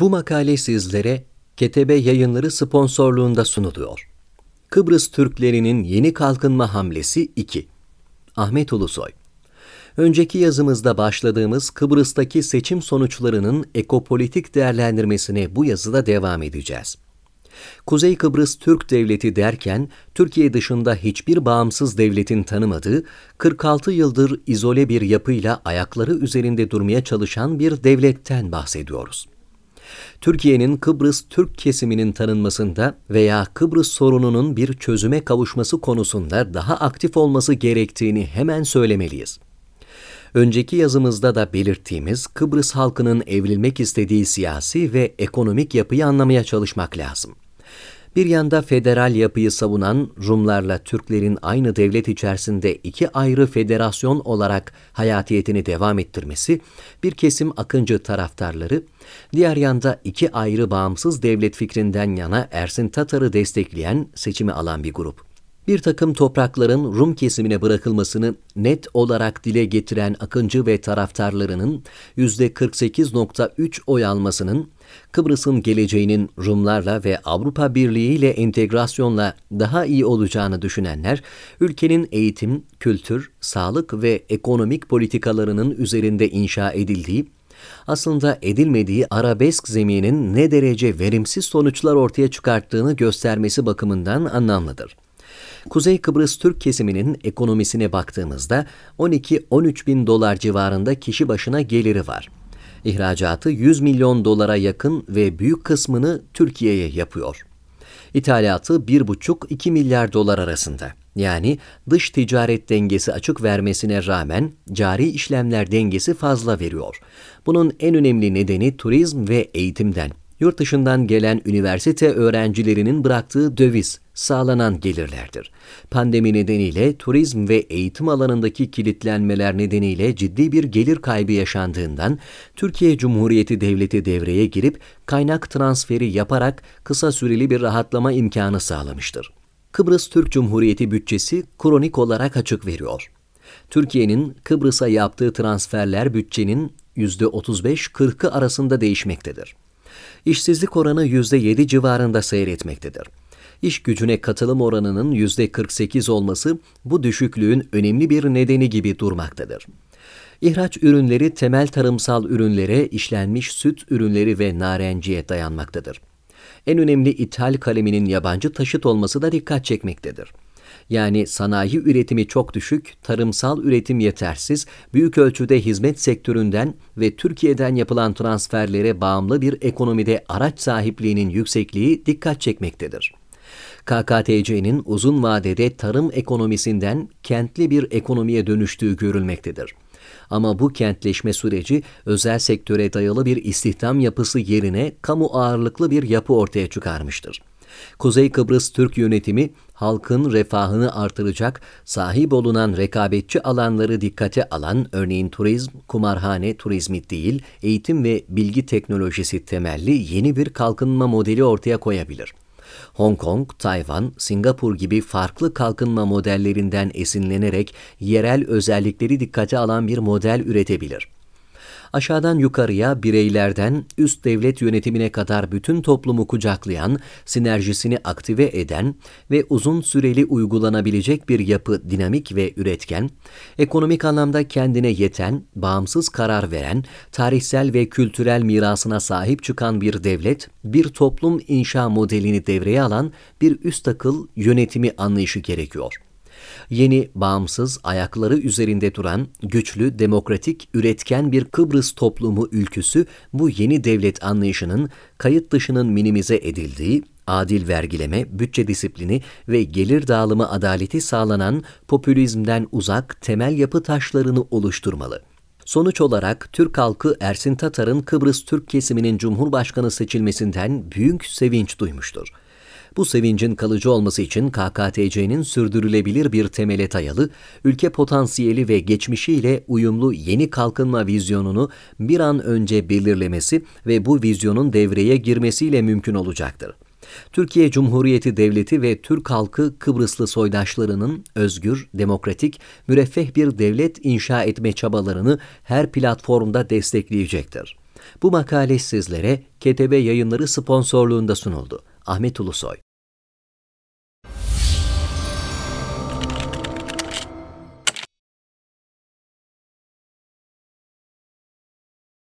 Bu makale sizlere Ketebe Yayınları sponsorluğunda sunuluyor. Kıbrıs Türklerinin Yeni Kalkınma Hamlesi 2 Ahmet Ulusoy Önceki yazımızda başladığımız Kıbrıs'taki seçim sonuçlarının ekopolitik değerlendirmesine bu yazıda devam edeceğiz. Kuzey Kıbrıs Türk Devleti derken Türkiye dışında hiçbir bağımsız devletin tanımadığı 46 yıldır izole bir yapıyla ayakları üzerinde durmaya çalışan bir devletten bahsediyoruz. Türkiye'nin Kıbrıs Türk kesiminin tanınmasında veya Kıbrıs sorununun bir çözüme kavuşması konusunda daha aktif olması gerektiğini hemen söylemeliyiz. Önceki yazımızda da belirttiğimiz Kıbrıs halkının evrilmek istediği siyasi ve ekonomik yapıyı anlamaya çalışmak lazım. Bir yanda federal yapıyı savunan Rumlarla Türklerin aynı devlet içerisinde iki ayrı federasyon olarak hayatiyetini devam ettirmesi, bir kesim akıncı taraftarları, diğer yanda iki ayrı bağımsız devlet fikrinden yana Ersin Tatar'ı destekleyen, seçimi alan bir grup bir takım toprakların Rum kesimine bırakılmasını net olarak dile getiren Akıncı ve taraftarlarının %48.3 oy almasının Kıbrıs'ın geleceğinin Rumlarla ve Avrupa Birliği ile entegrasyonla daha iyi olacağını düşünenler, ülkenin eğitim, kültür, sağlık ve ekonomik politikalarının üzerinde inşa edildiği, aslında edilmediği arabesk zeminin ne derece verimsiz sonuçlar ortaya çıkarttığını göstermesi bakımından anlamlıdır. Kuzey Kıbrıs Türk kesiminin ekonomisine baktığımızda 12-13 bin dolar civarında kişi başına geliri var. İhracatı 100 milyon dolara yakın ve büyük kısmını Türkiye'ye yapıyor. İthalatı 1,5-2 milyar dolar arasında. Yani dış ticaret dengesi açık vermesine rağmen cari işlemler dengesi fazla veriyor. Bunun en önemli nedeni turizm ve eğitimden yurt dışından gelen üniversite öğrencilerinin bıraktığı döviz, sağlanan gelirlerdir. Pandemi nedeniyle turizm ve eğitim alanındaki kilitlenmeler nedeniyle ciddi bir gelir kaybı yaşandığından Türkiye Cumhuriyeti Devleti devreye girip kaynak transferi yaparak kısa süreli bir rahatlama imkanı sağlamıştır. Kıbrıs Türk Cumhuriyeti bütçesi kronik olarak açık veriyor. Türkiye'nin Kıbrıs'a yaptığı transferler bütçenin %35-40'ı arasında değişmektedir işsizlik oranı %7 civarında seyretmektedir. İş gücüne katılım oranının %48 olması bu düşüklüğün önemli bir nedeni gibi durmaktadır. İhraç ürünleri temel tarımsal ürünlere, işlenmiş süt ürünleri ve narenciye dayanmaktadır. En önemli ithal kaleminin yabancı taşıt olması da dikkat çekmektedir yani sanayi üretimi çok düşük, tarımsal üretim yetersiz, büyük ölçüde hizmet sektöründen ve Türkiye'den yapılan transferlere bağımlı bir ekonomide araç sahipliğinin yüksekliği dikkat çekmektedir. KKTC'nin uzun vadede tarım ekonomisinden kentli bir ekonomiye dönüştüğü görülmektedir. Ama bu kentleşme süreci özel sektöre dayalı bir istihdam yapısı yerine kamu ağırlıklı bir yapı ortaya çıkarmıştır. Kuzey Kıbrıs Türk yönetimi halkın refahını artıracak, sahip olunan rekabetçi alanları dikkate alan örneğin turizm, kumarhane turizmi değil, eğitim ve bilgi teknolojisi temelli yeni bir kalkınma modeli ortaya koyabilir. Hong Kong, Tayvan, Singapur gibi farklı kalkınma modellerinden esinlenerek yerel özellikleri dikkate alan bir model üretebilir aşağıdan yukarıya bireylerden üst devlet yönetimine kadar bütün toplumu kucaklayan, sinerjisini aktive eden ve uzun süreli uygulanabilecek bir yapı dinamik ve üretken, ekonomik anlamda kendine yeten, bağımsız karar veren, tarihsel ve kültürel mirasına sahip çıkan bir devlet, bir toplum inşa modelini devreye alan bir üst akıl yönetimi anlayışı gerekiyor yeni, bağımsız, ayakları üzerinde duran, güçlü, demokratik, üretken bir Kıbrıs toplumu ülküsü bu yeni devlet anlayışının kayıt dışının minimize edildiği, adil vergileme, bütçe disiplini ve gelir dağılımı adaleti sağlanan popülizmden uzak temel yapı taşlarını oluşturmalı. Sonuç olarak Türk halkı Ersin Tatar'ın Kıbrıs Türk kesiminin Cumhurbaşkanı seçilmesinden büyük sevinç duymuştur. Bu sevincin kalıcı olması için KKTC'nin sürdürülebilir bir temele dayalı, ülke potansiyeli ve geçmişiyle uyumlu yeni kalkınma vizyonunu bir an önce belirlemesi ve bu vizyonun devreye girmesiyle mümkün olacaktır. Türkiye Cumhuriyeti Devleti ve Türk halkı Kıbrıslı soydaşlarının özgür, demokratik, müreffeh bir devlet inşa etme çabalarını her platformda destekleyecektir. Bu makale sizlere KTB yayınları sponsorluğunda sunuldu. Ahmet Ulusoy